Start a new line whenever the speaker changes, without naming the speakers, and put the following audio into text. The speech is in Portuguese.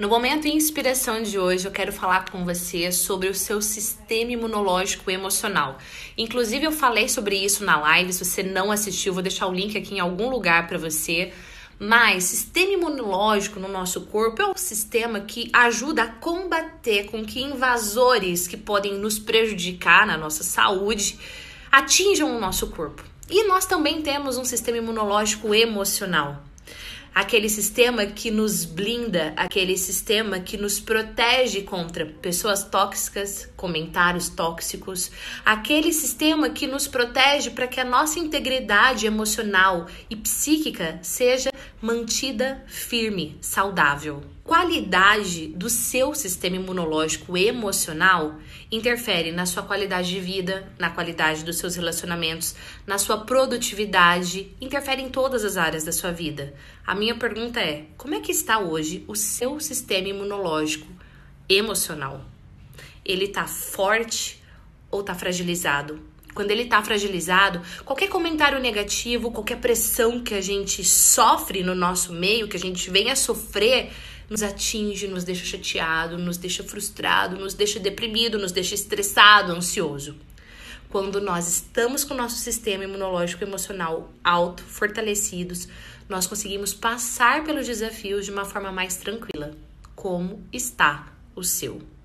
No momento inspiração de hoje, eu quero falar com você sobre o seu sistema imunológico emocional. Inclusive, eu falei sobre isso na live. Se você não assistiu, vou deixar o link aqui em algum lugar para você. Mas sistema imunológico no nosso corpo é um sistema que ajuda a combater com que invasores que podem nos prejudicar na nossa saúde atinjam o nosso corpo. E nós também temos um sistema imunológico emocional aquele sistema que nos blinda, aquele sistema que nos protege contra pessoas tóxicas, comentários tóxicos, aquele sistema que nos protege para que a nossa integridade emocional e psíquica seja mantida firme, saudável qualidade do seu sistema imunológico emocional interfere na sua qualidade de vida, na qualidade dos seus relacionamentos, na sua produtividade, interfere em todas as áreas da sua vida. A minha pergunta é: como é que está hoje o seu sistema imunológico emocional? Ele está forte ou está fragilizado? Quando ele está fragilizado, qualquer comentário negativo, qualquer pressão que a gente sofre no nosso meio, que a gente venha sofrer, nos atinge, nos deixa chateado, nos deixa frustrado, nos deixa deprimido, nos deixa estressado, ansioso. Quando nós estamos com o nosso sistema imunológico emocional alto, fortalecidos, nós conseguimos passar pelos desafios de uma forma mais tranquila. Como está o seu?